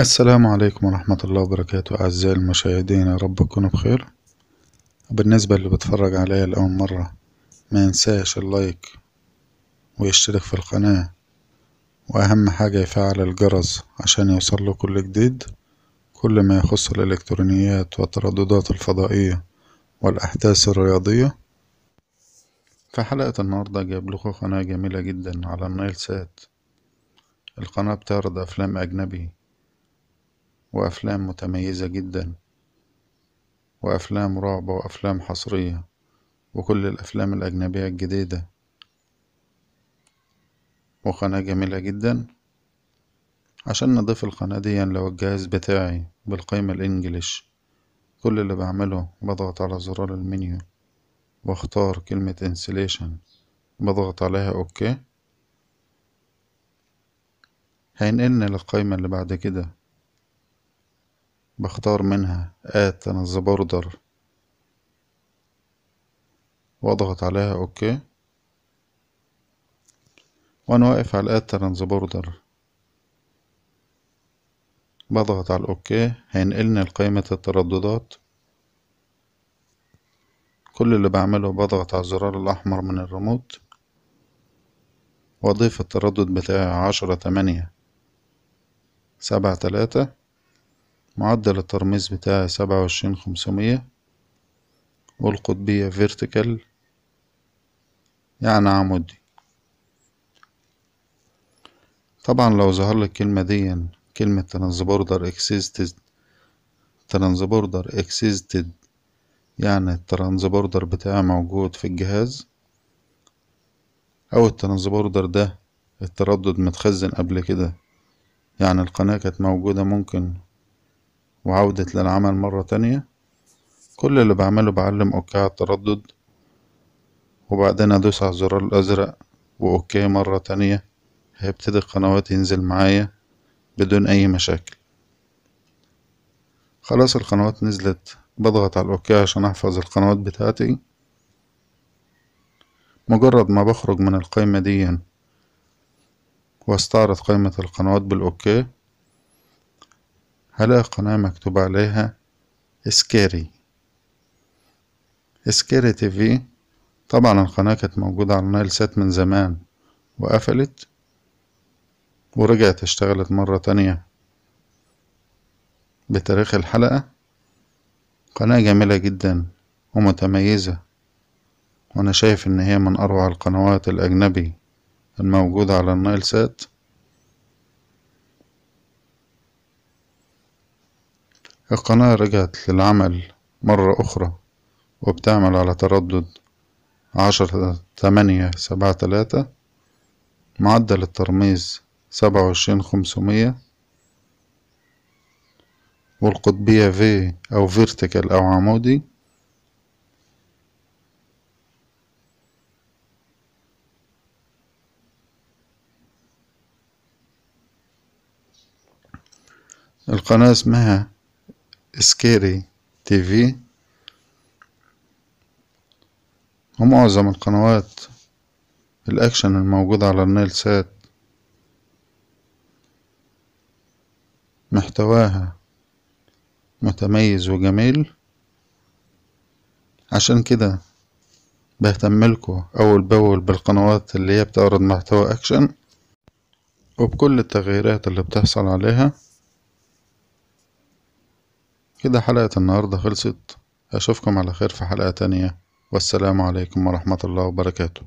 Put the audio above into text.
السلام عليكم ورحمة الله وبركاته أعزائي المشاهدين يا رب تكونوا بخير بالنسبة اللي بتفرج عليا لأول مرة ما ينساش اللايك ويشترك في القناة وأهم حاجة يفعل الجرس عشان له كل جديد كل ما يخص الإلكترونيات والترددات الفضائية والأحداث الرياضية في حلقة النهاردة جايب لكم قناة جميلة جدا على النايل سات القناة بتعرض أفلام أجنبي وأفلام متميزة جدا وأفلام رعب وأفلام حصرية وكل الأفلام الأجنبية الجديدة وقناة جميلة جدا عشان نضيف القناة دي يعني لو الجهاز بتاعي بالقيمة الإنجليش كل اللي بعمله بضغط على زرار المنيو واختار كلمة انسليشن بضغط عليها اوكي هينقلنا للقائمة اللي بعد كده بختار منها ات انا the border واضغط عليها اوكي وانا واقف على ات انا the border بضغط على الاوكي هينقلني لقائمة الترددات كل اللي بعمله بضغط على الزرار الأحمر من الريموت وأضيف التردد بتاعي عشرة تمانية سبعة تلاتة معدل الترميز بتاعي سبعة وعشرين خمسمية والقطبية فيرتيكال يعني عمودي طبعا لو ظهر لك كلمة دي يعني كلمة ترانزبوردر اكسيستد ترانزبوردر اكسيستد يعني الترانزبوردر بتاعي موجود في الجهاز او الترانزبوردر ده التردد متخزن قبل كده يعني القناة كانت موجودة ممكن وعودة للعمل مرة تانية كل اللي بعمله بعلم اوكي على التردد وبعدين ادوس على الزرار الازرق واوكي مرة تانية هيبتدي القنوات ينزل معايا بدون اي مشاكل خلاص القنوات نزلت بضغط على الاوكي عشان احفظ القنوات بتاعتي مجرد ما بخرج من القائمة دي واستعرض قائمة القنوات بالاوكي هلاقي قناة مكتوب عليها سكيري سكيري تيفي طبعا القناة كانت موجودة على نايل سات من زمان وقفلت ورجعت اشتغلت مرة تانية بتاريخ الحلقة قناة جميلة جدا ومتميزة وأنا شايف إن هي من أروع القنوات الأجنبي الموجودة على النايل سات القناة رجعت للعمل مرة أخرى وبتعمل على تردد عشرة تمانية سبعة تلاتة معدل الترميز سبعة وعشرين خمسمية والقطبية في أو فيرتيكال أو عمودي القناة اسمها سكيري تي في ومعظم القنوات الأكشن الموجودة على النيل سات محتواها متميز وجميل عشان كده بهتملكو أول بأول بالقنوات اللي هي بتعرض محتوى أكشن وبكل التغييرات اللي بتحصل عليها كده حلقة النهاردة خلصت أشوفكم على خير في حلقة تانية والسلام عليكم ورحمة الله وبركاته